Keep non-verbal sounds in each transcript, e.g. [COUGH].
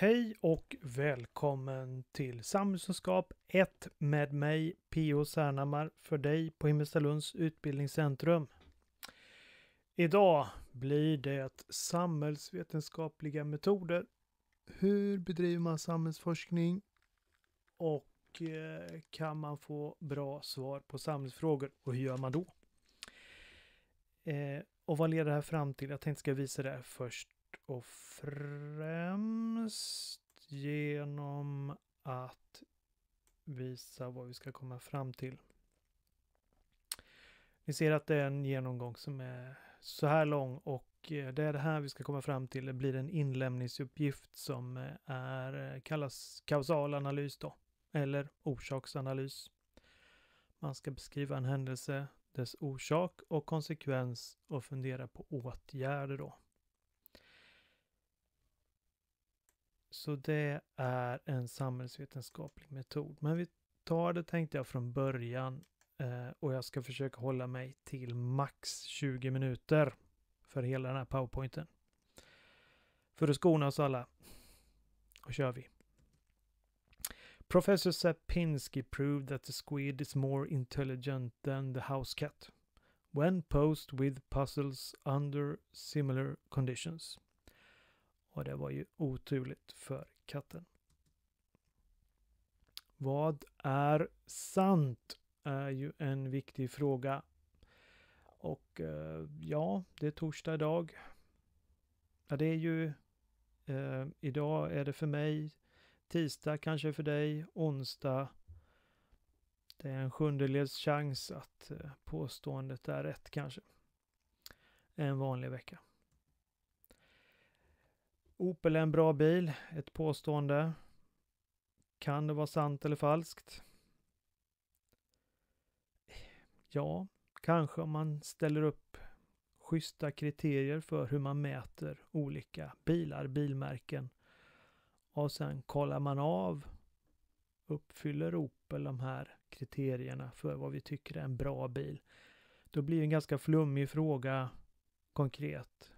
Hej och välkommen till Samhällskunskap 1 med mig P.O. Särnamar för dig på Himmelstalunds utbildningscentrum. Idag blir det samhällsvetenskapliga metoder. Hur bedriver man samhällsforskning? Och eh, kan man få bra svar på samhällsfrågor? Och hur gör man då? Eh, och vad leder det här fram till? Jag tänkte ska visa det här först och främst genom att visa vad vi ska komma fram till. Ni ser att det är en genomgång som är så här lång och eh, det är det här vi ska komma fram till. Det blir en inlämningsuppgift som eh, är, eh, kallas kausal analys då, eller orsaksanalys. Man ska beskriva en händelse, dess orsak och konsekvens och fundera på åtgärder då. Så det är en samhällsvetenskaplig metod. Men vi tar det tänkte jag från början eh, och jag ska försöka hålla mig till max 20 minuter för hela den här powerpointen. För att skona oss alla. Och kör vi. Professor Sapinski proved that the squid is more intelligent than the house cat when posed with puzzles under similar conditions. Och det var ju oturligt för katten. Vad är sant? är ju en viktig fråga. Och eh, ja, det är torsdag idag. Ja, det är ju... Eh, idag är det för mig tisdag, kanske för dig onsdag. Det är en sjundedels chans att eh, påståendet är rätt kanske. En vanlig vecka. Opel är en bra bil, ett påstående. Kan det vara sant eller falskt? Ja, kanske om man ställer upp schyssta kriterier för hur man mäter olika bilar, bilmärken. Och sen kollar man av, uppfyller Opel de här kriterierna för vad vi tycker är en bra bil? Då blir det en ganska flummig fråga konkret.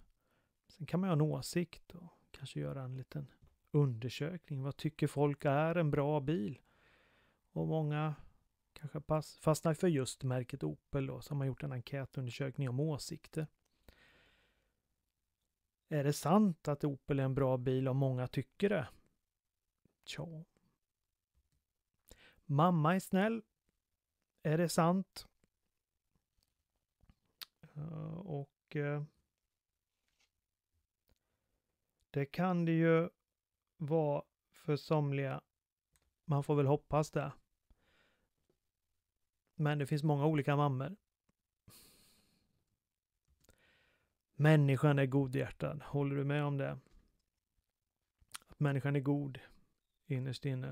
Sen kan man ha en åsikt och Kanske göra en liten undersökning. Vad tycker folk är en bra bil? Och många kanske fastnar för just märket Opel då, som har gjort en enkätundersökning om åsikter. Är det sant att Opel är en bra bil och många tycker det? Tja. Mamma är snäll. Är det sant? Och eh, det kan det ju vara för somliga. Man får väl hoppas det. Men det finns många olika mammor. Människan är godhjärtad. Håller du med om det? Att människan är god innerst inne.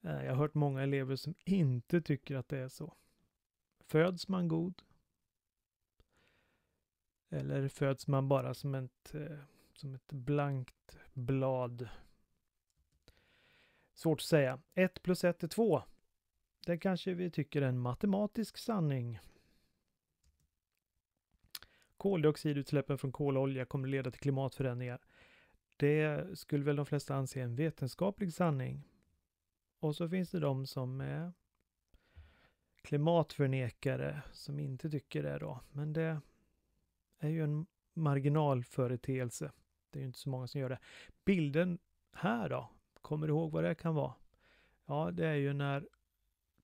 Eh, jag har hört många elever som inte tycker att det är så. Föds man god? Eller föds man bara som ett eh, som ett blankt blad. Svårt att säga. 1 plus 1 är 2. Det kanske vi tycker är en matematisk sanning. Koldioxidutsläppen från kol och olja kommer leda till klimatförändringar. Det skulle väl de flesta anse en vetenskaplig sanning. Och så finns det de som är klimatförnekare som inte tycker det då. Men det är ju en marginalföreteelse. Det är ju inte så många som gör det. Bilden här då? Kommer du ihåg vad det kan vara? Ja, det är ju när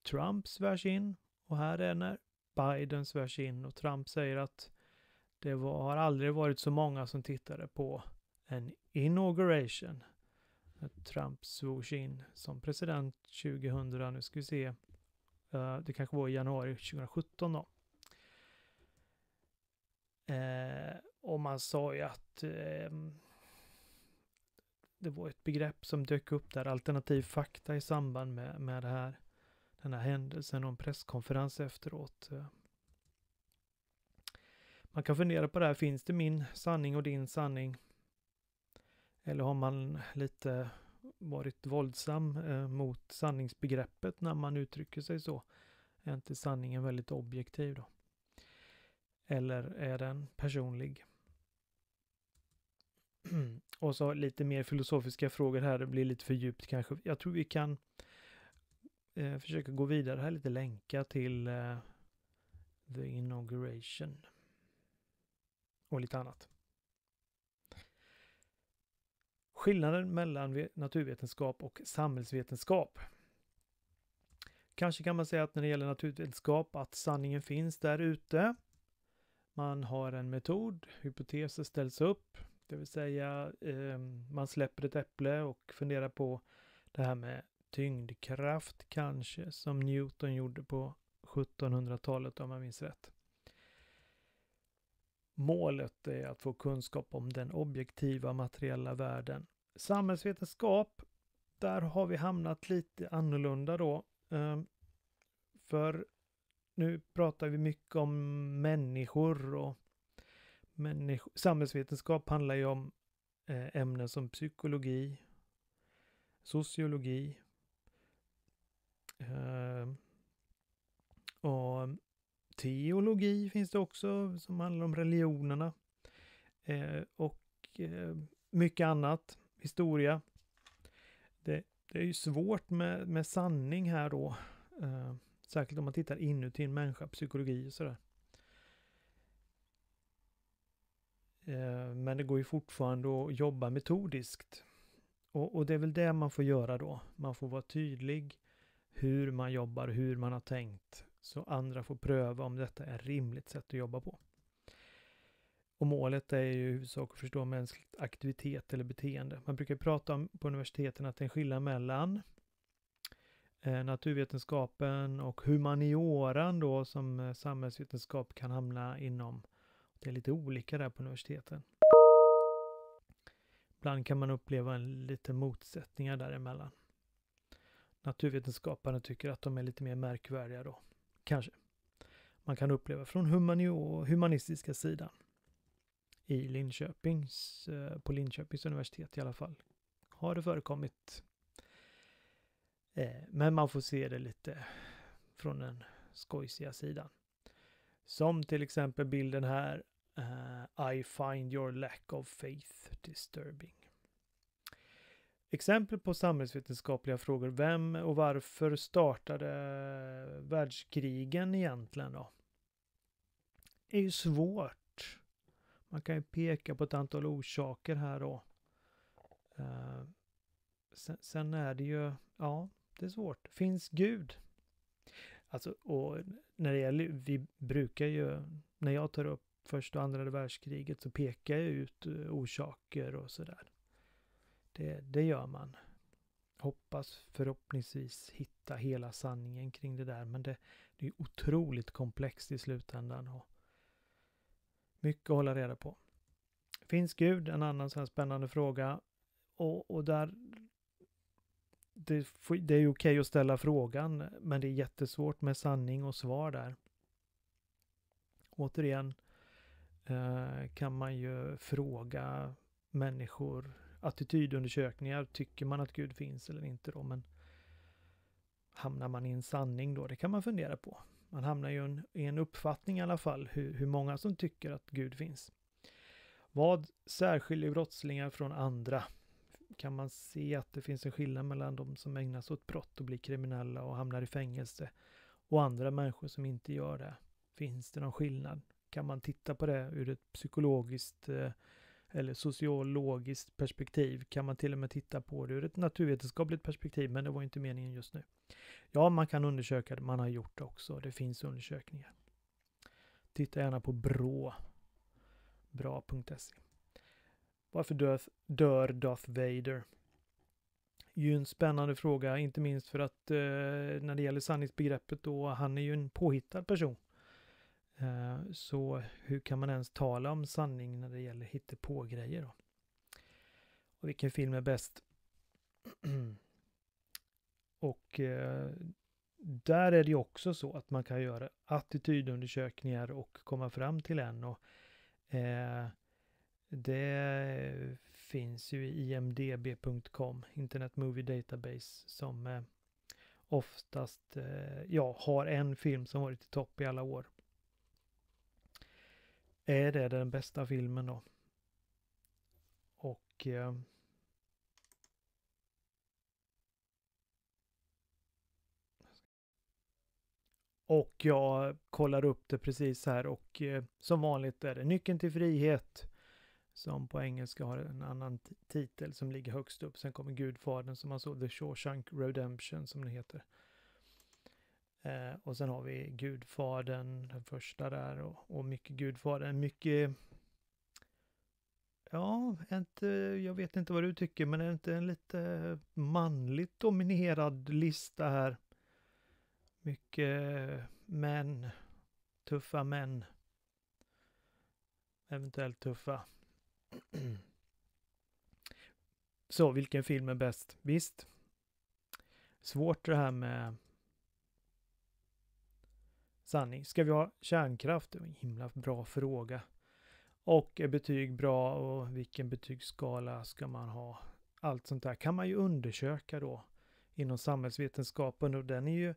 Trump svärs in och här är när Biden svärs in och Trump säger att det var, har aldrig varit så många som tittade på en inauguration. Trump svors in som president 2000. Nu ska vi se. Eh, det kanske var i januari 2017 då. Eh, och man sa ju att eh, det var ett begrepp som dök upp där, alternativ fakta i samband med, med det här, den här händelsen och en presskonferens efteråt. Man kan fundera på det här, finns det min sanning och din sanning? Eller har man lite varit våldsam eh, mot sanningsbegreppet när man uttrycker sig så? Är inte sanningen väldigt objektiv då? Eller är den personlig? Mm. och så lite mer filosofiska frågor här, det blir lite för djupt kanske. Jag tror vi kan eh, försöka gå vidare här lite, länka till eh, the inauguration och lite annat. Skillnaden mellan naturvetenskap och samhällsvetenskap. Kanske kan man säga att när det gäller naturvetenskap att sanningen finns där ute. Man har en metod, hypoteser ställs upp, det vill säga eh, man släpper ett äpple och funderar på det här med tyngdkraft kanske som Newton gjorde på 1700-talet om jag minns rätt. Målet är att få kunskap om den objektiva materiella världen. Samhällsvetenskap, där har vi hamnat lite annorlunda då. Ehm, för nu pratar vi mycket om människor och människor. Samhällsvetenskap handlar ju om eh, ämnen som psykologi, sociologi eh, och teologi finns det också som handlar om religionerna eh, och mycket annat, historia. Det, det är ju svårt med, med sanning här då, särskilt om man tittar inuti en människa, psykologi och sådär. Eh, men det går ju fortfarande att jobba metodiskt. Och, och, det är väl det man får göra då. Man får vara tydlig hur man jobbar, hur man har tänkt. Så andra får pröva om detta är ett rimligt sätt att jobba på. Och målet är ju i huvudsak att förstå mänskligt aktivitet eller beteende. Man brukar prata om på universiteten att det är en skillnad mellan eh, naturvetenskapen och humanioran då som eh, samhällsvetenskap kan hamna inom det är lite olika där på universiteten. Ibland kan man uppleva en lite motsättningar däremellan. Naturvetenskaparna tycker att de är lite mer märkvärdiga då. Kanske. Man kan uppleva från humanistiska sidan. I Linköpings, eh, på Linköpings universitet i alla fall. Har det förekommit. Eh, men man får se det lite från den skojsiga sidan. Som till exempel bilden här Uh, I find your lack of faith disturbing. Exempel på samhällsvetenskapliga frågor. Vem och varför startade eh, världskrigen egentligen då? Det är ju svårt. Man kan ju peka på ett antal orsaker här då. Uh, sen, sen, är det ju, ja, det är svårt. Finns Gud? Alltså, och när det gäller, vi brukar ju, när jag tar upp första och andra världskriget så pekar jag ut eh, orsaker och sådär. Det, det gör man. Hoppas förhoppningsvis hitta hela sanningen kring det där men det, det är otroligt komplext i slutändan. Och mycket att hålla reda på. Finns Gud? En annan sån spännande fråga. Och, och där det, det, är okej att ställa frågan, men det är jättesvårt med sanning och svar där. Återigen, Eh, kan man ju fråga människor attitydundersökningar. Tycker man att Gud finns eller inte då? Men hamnar man i en sanning då? Det kan man fundera på. Man hamnar ju en, i en uppfattning i alla fall hur, hur många som tycker att Gud finns. Vad särskiljer brottslingar från andra? Kan man se att det finns en skillnad mellan de som ägnar sig åt brott och blir kriminella och hamnar i fängelse och andra människor som inte gör det? Finns det någon skillnad? kan man titta på det ur ett psykologiskt eh, eller sociologiskt perspektiv? Kan man till och med titta på det ur ett naturvetenskapligt perspektiv? Men det var inte meningen just nu. Ja, man kan undersöka det. Man har gjort det också. Det finns undersökningar. Titta gärna på BRÅ. Bra.se. Varför dör, Darth Vader? ju en spännande fråga, inte minst för att eh, när det gäller sanningsbegreppet då, han är ju en påhittad person. Eh, så hur kan man ens tala om sanning när det gäller hittepågrejer Och vilken film är bäst? [CLEARS THROAT] Och eh, där är det ju också så att man kan göra attitydundersökningar och komma fram till en. Och, eh, det finns ju i imdb.com, Internet Movie Database, som oftast ja, har en film som varit i topp i alla år är det den bästa filmen då. Och eh, Och jag kollar upp det precis här och eh, som vanligt är det Nyckeln till frihet som på engelska har en annan titel som ligger högst upp. Sen kommer Gudfadern som man såg, The Shawshank Redemption som den heter. Eh, och sen har vi Gudfadern, den första där och, och mycket Gudfadern, mycket... Ja, inte, jag vet inte vad du tycker, men är det inte en lite manligt dominerad lista här? Mycket män, tuffa män. Eventuellt tuffa. [CLEARS THROAT] Så vilken film är bäst? Visst, svårt det här med sanning. Ska vi ha kärnkraft? Det en himla bra fråga. Och är betyg bra och vilken betygsskala ska man ha? Allt sånt där kan man ju undersöka då inom samhällsvetenskapen och den är ju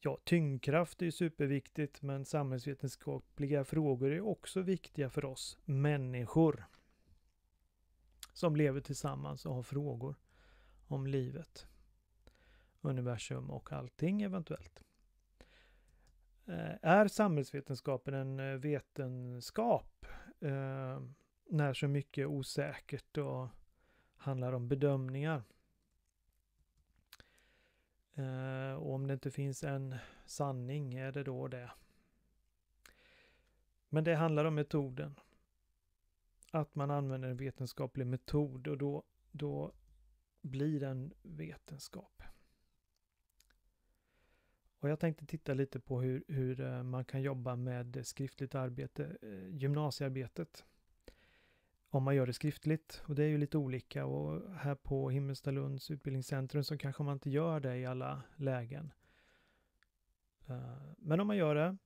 Ja, tyngdkraft är ju superviktigt, men samhällsvetenskapliga frågor är också viktiga för oss människor som lever tillsammans och har frågor om livet, universum och allting eventuellt. Eh, är samhällsvetenskapen en eh, vetenskap? Eh, när så mycket är osäkert och handlar om bedömningar. Och om det inte finns en sanning, är det då det? Men det handlar om metoden. Att man använder en vetenskaplig metod och då, då blir den vetenskap. Och jag tänkte titta lite på hur, hur eh, man kan jobba med skriftligt arbete, eh, gymnasiearbetet. Om man gör det skriftligt och det är ju lite olika och här på Himmelstalunds utbildningscentrum så kanske man inte gör det i alla lägen. Eh, men om man gör det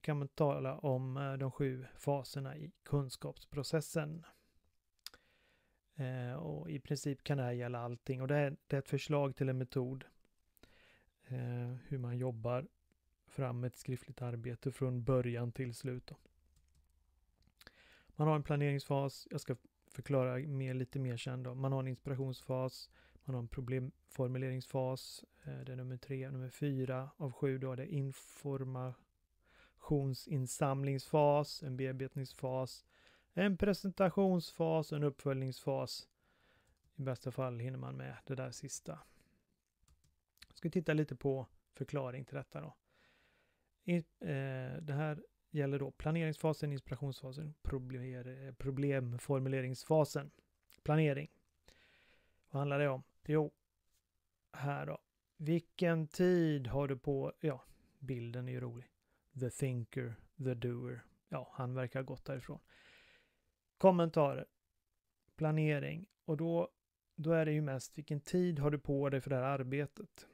kan man tala om de sju faserna i kunskapsprocessen. Och I princip kan det här gälla allting och det är, det är ett förslag till en metod eh, hur man jobbar fram ett skriftligt arbete från början till slut. Då. Man har en planeringsfas, jag ska förklara mer, lite mer sen då. Man har en inspirationsfas, man har en problemformuleringsfas, eh, det är nummer tre, nummer fyra av sju då, det är informationsinsamlingsfas, en bearbetningsfas, en presentationsfas, en uppföljningsfas. I bästa fall hinner man med det där sista. Ska vi titta lite på förklaring till detta då. Eh, det här gäller då planeringsfasen, inspirationsfasen, eh, problemformuleringsfasen. Planering. Vad handlar det om? Jo, här då. Vilken tid har du på, ja, bilden är ju rolig. The thinker, the doer. Ja, han verkar gått därifrån. Kommentarer. Planering. Och då, då är det ju mest vilken tid har du på dig för det här arbetet?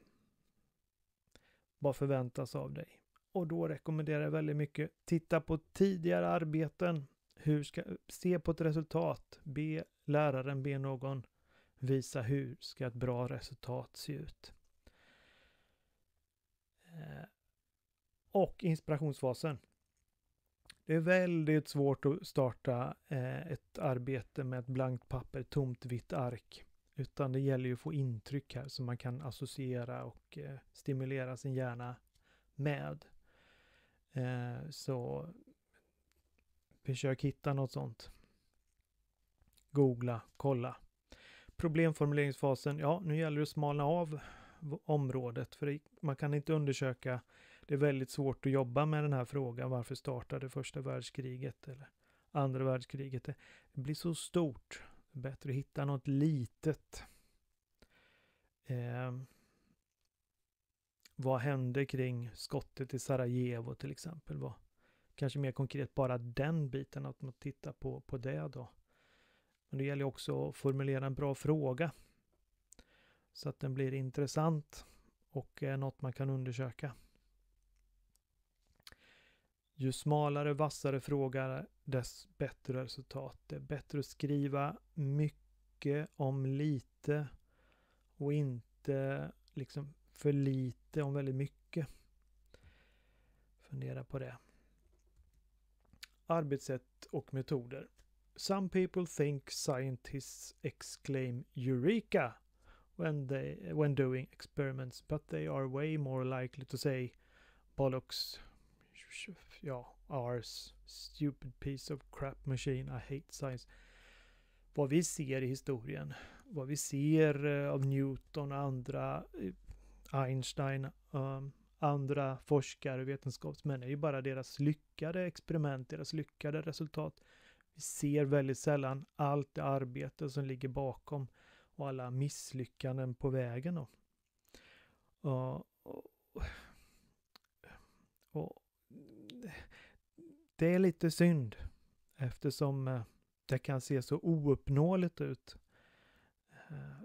Vad förväntas av dig? Och då rekommenderar jag väldigt mycket titta på tidigare arbeten. Hur ska, se på ett resultat. Be läraren, be någon visa hur ska ett bra resultat se ut. Eh, och inspirationsfasen. Det är väldigt svårt att starta eh, ett arbete med ett blankt papper, tomt vitt ark. Utan det gäller ju att få intryck här som man kan associera och eh, stimulera sin hjärna med. Eh, så försök hitta något sånt. Googla, kolla. Problemformuleringsfasen, ja nu gäller det att smalna av området för det, man kan inte undersöka. Det är väldigt svårt att jobba med den här frågan. Varför startade första världskriget eller andra världskriget? Det blir så stort Bättre att hitta något litet. Eh, vad hände kring skottet i Sarajevo till exempel? Vad, kanske mer konkret bara den biten, att man tittar på, på det då. Men det gäller också att formulera en bra fråga. Så att den blir intressant och är något man kan undersöka. Ju smalare, vassare fråga dess bättre resultat. Det är bättre att skriva mycket om lite och inte liksom för lite om väldigt mycket. Fundera på det. Arbetssätt och metoder. Some people think scientists exclaim Eureka when, they, when doing experiments but they are way more likely to say bollocks ja, ours, stupid piece of crap machine, I hate science. Vad vi ser i historien, vad vi ser eh, av Newton och andra, eh, Einstein, um, andra forskare och vetenskapsmän är ju bara deras lyckade experiment, deras lyckade resultat. Vi ser väldigt sällan allt det arbete som ligger bakom och alla misslyckanden på vägen. Då. Uh, och, och, det är lite synd eftersom eh, det kan se så ouppnåeligt ut. Eh,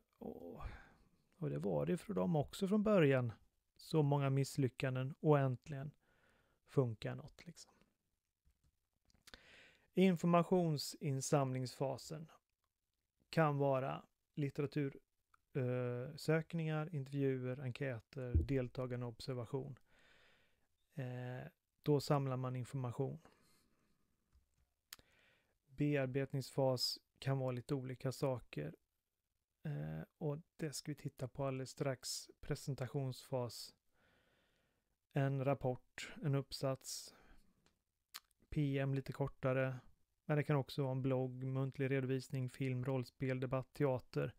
och det var det för dem också från början. Så många misslyckanden och äntligen funkar något. Liksom. Informationsinsamlingsfasen kan vara litteratursökningar, intervjuer, enkäter, deltagande och observation. Eh, då samlar man information bearbetningsfas kan vara lite olika saker. Eh, och det ska vi titta på alldeles strax. Presentationsfas, en rapport, en uppsats, PM lite kortare, men det kan också vara en blogg, muntlig redovisning, film, rollspel, debatt, teater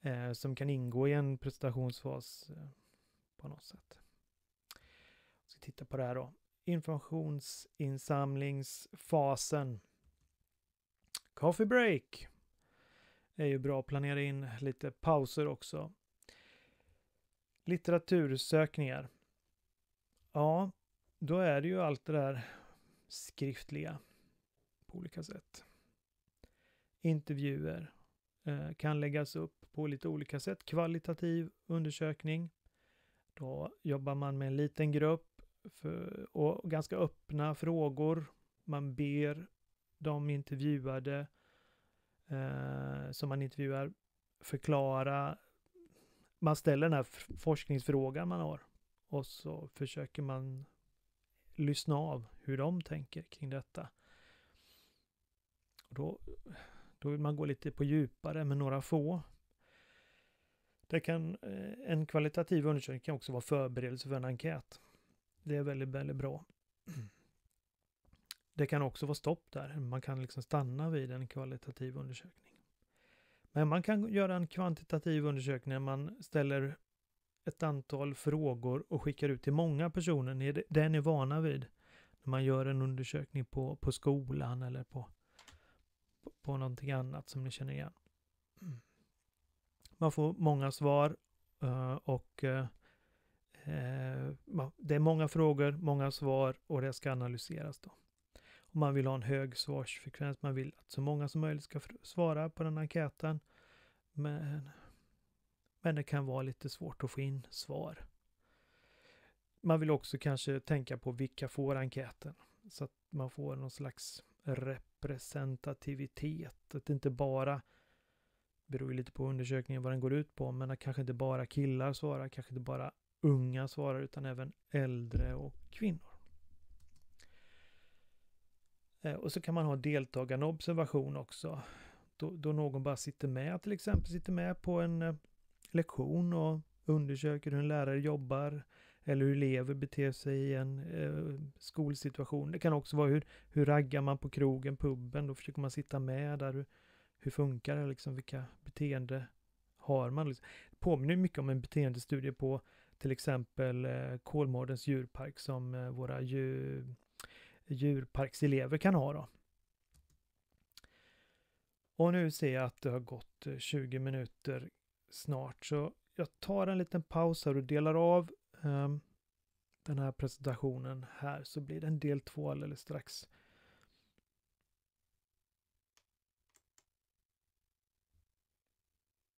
eh, som kan ingå i en presentationsfas eh, på något sätt. Vi ska titta på det här då. Informationsinsamlingsfasen Coffee break. är ju bra att planera in lite pauser också. Litteratursökningar. Ja, då är det ju allt det där skriftliga på olika sätt. Intervjuer eh, kan läggas upp på lite olika sätt. Kvalitativ undersökning. Då jobbar man med en liten grupp för, och ganska öppna frågor. Man ber de intervjuade eh, som man intervjuar förklara. Man ställer den här forskningsfrågan man har och så försöker man lyssna av hur de tänker kring detta. då, då vill man gå lite på djupare med några få. Det kan, eh, en kvalitativ undersökning kan också vara förberedelse för en enkät. Det är väldigt, väldigt bra. Mm. Det kan också vara stopp där. Man kan liksom stanna vid en kvalitativ undersökning. Men man kan göra en kvantitativ undersökning när man ställer ett antal frågor och skickar ut till många personer. Det är ni vana vid när man gör en undersökning på, på skolan eller på, på någonting annat som ni känner igen. Man får många svar eh, och eh, eh, det är många frågor, många svar och det ska analyseras då. Och man vill ha en hög svarsfrekvens. Man vill att så många som möjligt ska svara på den enkäten. Men, men det kan vara lite svårt att få in svar. Man vill också kanske tänka på vilka får enkäten. Så att man får någon slags representativitet. Att det inte bara beror lite på undersökningen vad den går ut på, men att kanske inte bara killar svarar, kanske inte bara unga svarar, utan även äldre och kvinnor. Eh, och så kan man ha deltagande observation också. Då, då, någon bara sitter med, till exempel sitter med på en eh, lektion och undersöker hur en lärare jobbar eller hur elever beter sig i en eh, skolsituation. Det kan också vara hur, hur raggar man på krogen, puben, då försöker man sitta med där. Hur, hur funkar det liksom? Vilka beteende har man? Liksom. Det påminner mycket om en beteendestudie på till exempel eh, Kolmårdens djurpark som eh, våra djur djurparkselever kan ha. Då. Och nu ser jag att det har gått 20 eh, minuter snart så jag tar en liten paus här och delar av um, den här presentationen här så blir det en del två alldeles strax.